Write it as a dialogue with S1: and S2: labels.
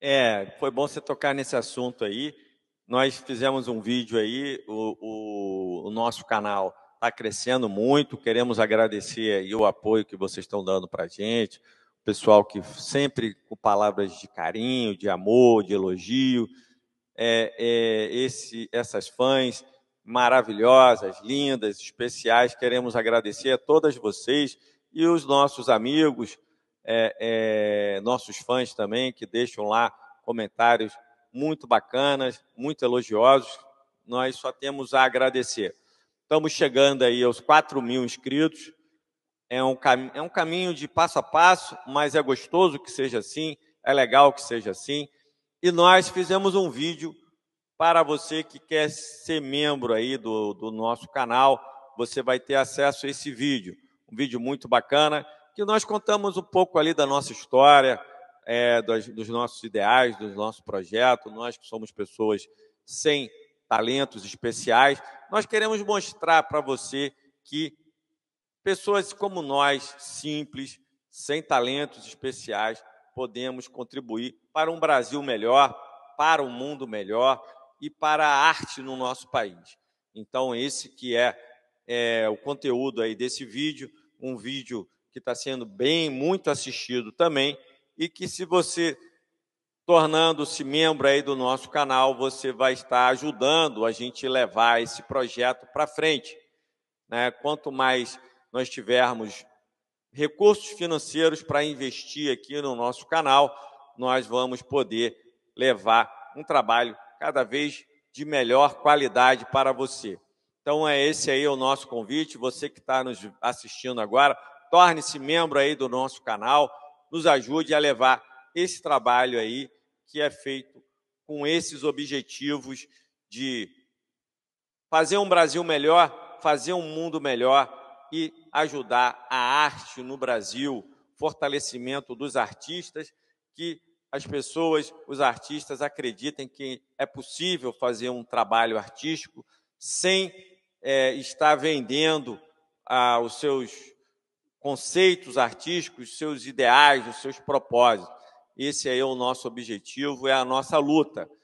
S1: É, foi bom você tocar nesse assunto aí. Nós fizemos um vídeo aí, o, o, o nosso canal está crescendo muito. Queremos agradecer aí o apoio que vocês estão dando para a gente, o pessoal que sempre com palavras de carinho, de amor, de elogio, é, é, esse, essas fãs maravilhosas, lindas, especiais. Queremos agradecer a todas vocês e os nossos amigos é, é, nossos fãs também, que deixam lá comentários muito bacanas, muito elogiosos. Nós só temos a agradecer. Estamos chegando aí aos 4 mil inscritos. É um, é um caminho de passo a passo, mas é gostoso que seja assim, é legal que seja assim. E nós fizemos um vídeo para você que quer ser membro aí do, do nosso canal. Você vai ter acesso a esse vídeo. Um vídeo muito bacana que nós contamos um pouco ali da nossa história, é, dos, dos nossos ideais, dos nossos projetos, nós que somos pessoas sem talentos especiais, nós queremos mostrar para você que pessoas como nós, simples, sem talentos especiais, podemos contribuir para um Brasil melhor, para um mundo melhor e para a arte no nosso país. Então, esse que é, é o conteúdo aí desse vídeo, um vídeo que está sendo bem, muito assistido também, e que se você tornando-se membro aí do nosso canal, você vai estar ajudando a gente levar esse projeto para frente. Né? Quanto mais nós tivermos recursos financeiros para investir aqui no nosso canal, nós vamos poder levar um trabalho cada vez de melhor qualidade para você. Então é esse aí o nosso convite. Você que está nos assistindo agora, torne-se membro aí do nosso canal, nos ajude a levar esse trabalho aí que é feito com esses objetivos de fazer um Brasil melhor, fazer um mundo melhor e ajudar a arte no Brasil, fortalecimento dos artistas, que as pessoas, os artistas acreditem que é possível fazer um trabalho artístico sem é, estar vendendo ah, os seus conceitos artísticos, seus ideais, os seus propósitos. Esse aí é o nosso objetivo, é a nossa luta.